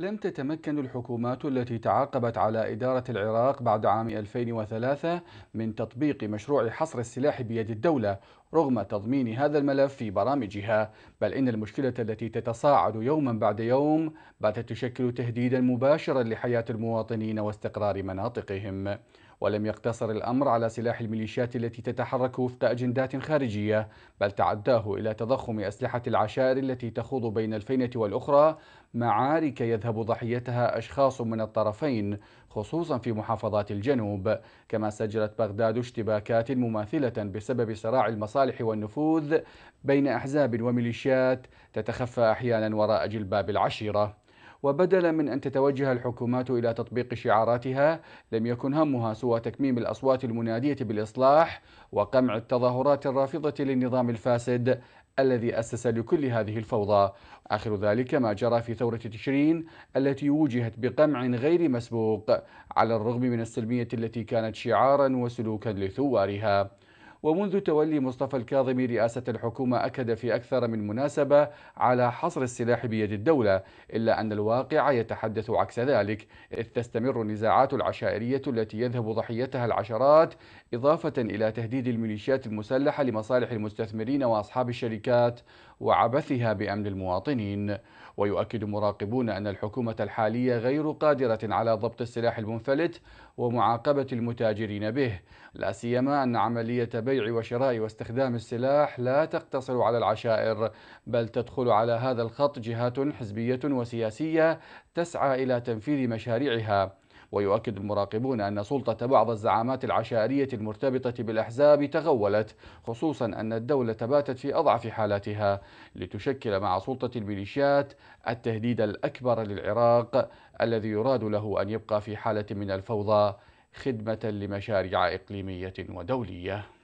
لم تتمكن الحكومات التي تعاقبت على إدارة العراق بعد عام 2003 من تطبيق مشروع حصر السلاح بيد الدولة رغم تضمين هذا الملف في برامجها بل إن المشكلة التي تتصاعد يوما بعد يوم باتت تشكل تهديدا مباشرا لحياة المواطنين واستقرار مناطقهم ولم يقتصر الأمر على سلاح الميليشيات التي تتحرك وفق أجندات خارجية بل تعداه إلى تضخم أسلحة العشائر التي تخوض بين الفينة والأخرى معارك يذهب ضحيتها أشخاص من الطرفين خصوصا في محافظات الجنوب كما سجلت بغداد اشتباكات مماثلة بسبب صراع المصالح والنفوذ بين أحزاب وميليشيات تتخفى أحيانا وراء جلباب العشيرة وبدلا من أن تتوجه الحكومات إلى تطبيق شعاراتها لم يكن همها سوى تكميم الأصوات المنادية بالإصلاح وقمع التظاهرات الرافضة للنظام الفاسد الذي أسس لكل هذه الفوضى آخر ذلك ما جرى في ثورة تشرين التي وجهت بقمع غير مسبوق على الرغم من السلمية التي كانت شعارا وسلوكا لثوارها ومنذ تولي مصطفى الكاظمي رئاسة الحكومة أكد في أكثر من مناسبة على حصر السلاح بيد الدولة إلا أن الواقع يتحدث عكس ذلك إذ تستمر النزاعات العشائرية التي يذهب ضحيتها العشرات إضافة إلى تهديد الميليشيات المسلحة لمصالح المستثمرين وأصحاب الشركات وعبثها بأمن المواطنين ويؤكد مراقبون أن الحكومة الحالية غير قادرة على ضبط السلاح المنفلت ومعاقبة المتاجرين به لا سيما أن عملية بيع وشراء واستخدام السلاح لا تقتصر على العشائر بل تدخل على هذا الخط جهات حزبية وسياسية تسعى إلى تنفيذ مشاريعها ويؤكد المراقبون أن سلطة بعض الزعامات العشائرية المرتبطة بالأحزاب تغولت خصوصا أن الدولة باتت في أضعف حالاتها لتشكل مع سلطة الميليشيات التهديد الأكبر للعراق الذي يراد له أن يبقى في حالة من الفوضى خدمة لمشاريع إقليمية ودولية